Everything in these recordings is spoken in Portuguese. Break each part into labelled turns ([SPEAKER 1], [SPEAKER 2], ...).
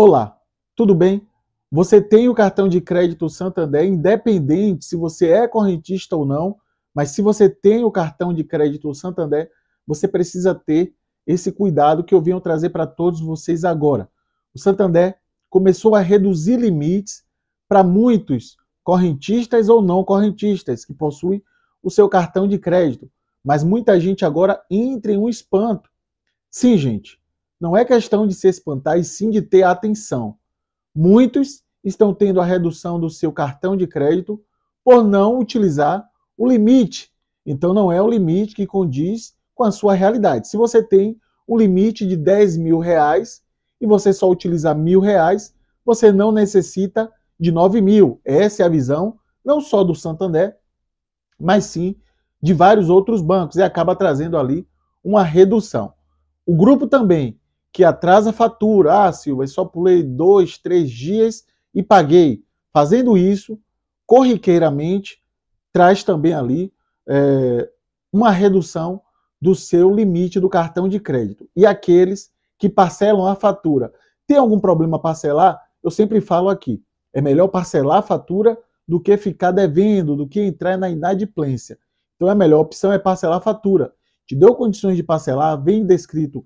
[SPEAKER 1] Olá, tudo bem? Você tem o cartão de crédito Santander, independente se você é correntista ou não, mas se você tem o cartão de crédito Santander, você precisa ter esse cuidado que eu venho trazer para todos vocês agora. O Santander começou a reduzir limites para muitos correntistas ou não correntistas que possuem o seu cartão de crédito, mas muita gente agora entra em um espanto. Sim, gente, não é questão de se espantar, e sim de ter atenção. Muitos estão tendo a redução do seu cartão de crédito por não utilizar o limite. Então, não é o limite que condiz com a sua realidade. Se você tem um limite de 10 mil reais e você só utiliza mil reais, você não necessita de 9 mil. Essa é a visão, não só do Santander, mas sim de vários outros bancos e acaba trazendo ali uma redução. O grupo também que atrasa a fatura. Ah, Silva, só pulei dois, três dias e paguei. Fazendo isso, corriqueiramente, traz também ali é, uma redução do seu limite do cartão de crédito. E aqueles que parcelam a fatura. Tem algum problema parcelar? Eu sempre falo aqui, é melhor parcelar a fatura do que ficar devendo, do que entrar na inadimplência. Então é a melhor opção é parcelar a fatura. Te deu condições de parcelar, vem descrito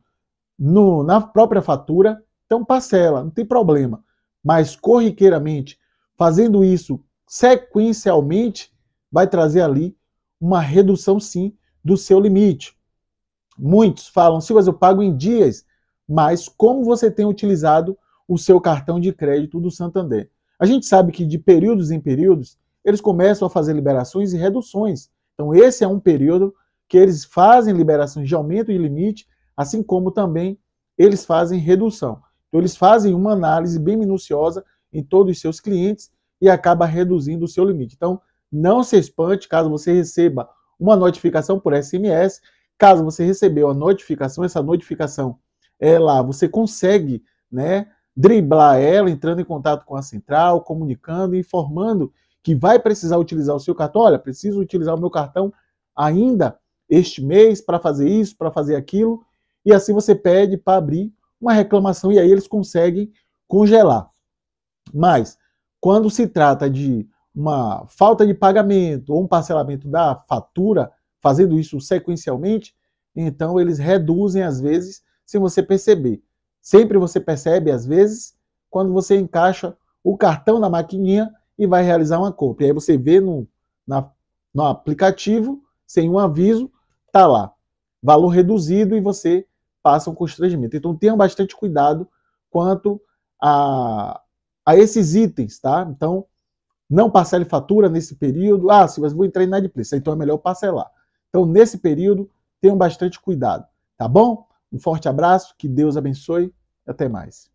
[SPEAKER 1] no, na própria fatura, então parcela, não tem problema. Mas corriqueiramente, fazendo isso sequencialmente, vai trazer ali uma redução sim do seu limite. Muitos falam, Silas, eu pago em dias, mas como você tem utilizado o seu cartão de crédito do Santander? A gente sabe que de períodos em períodos, eles começam a fazer liberações e reduções. Então, esse é um período que eles fazem liberações de aumento de limite assim como também eles fazem redução. Então, eles fazem uma análise bem minuciosa em todos os seus clientes e acaba reduzindo o seu limite. Então, não se espante caso você receba uma notificação por SMS. Caso você recebeu a notificação, essa notificação é lá, você consegue né, driblar ela, entrando em contato com a central, comunicando, informando que vai precisar utilizar o seu cartão. Olha, preciso utilizar o meu cartão ainda este mês para fazer isso, para fazer aquilo e assim você pede para abrir uma reclamação e aí eles conseguem congelar. Mas quando se trata de uma falta de pagamento ou um parcelamento da fatura, fazendo isso sequencialmente, então eles reduzem às vezes, se você perceber. Sempre você percebe às vezes quando você encaixa o cartão na maquininha e vai realizar uma compra. E aí você vê no, na, no aplicativo, sem um aviso, tá lá, valor reduzido e você passam com os transmitem. Então tenham bastante cuidado quanto a, a esses itens, tá? Então, não parcele fatura nesse período. Ah, se você vou entrar em inadimplência, então é melhor parcelar. Então, nesse período, tenham bastante cuidado, tá bom? Um forte abraço, que Deus abençoe e até mais.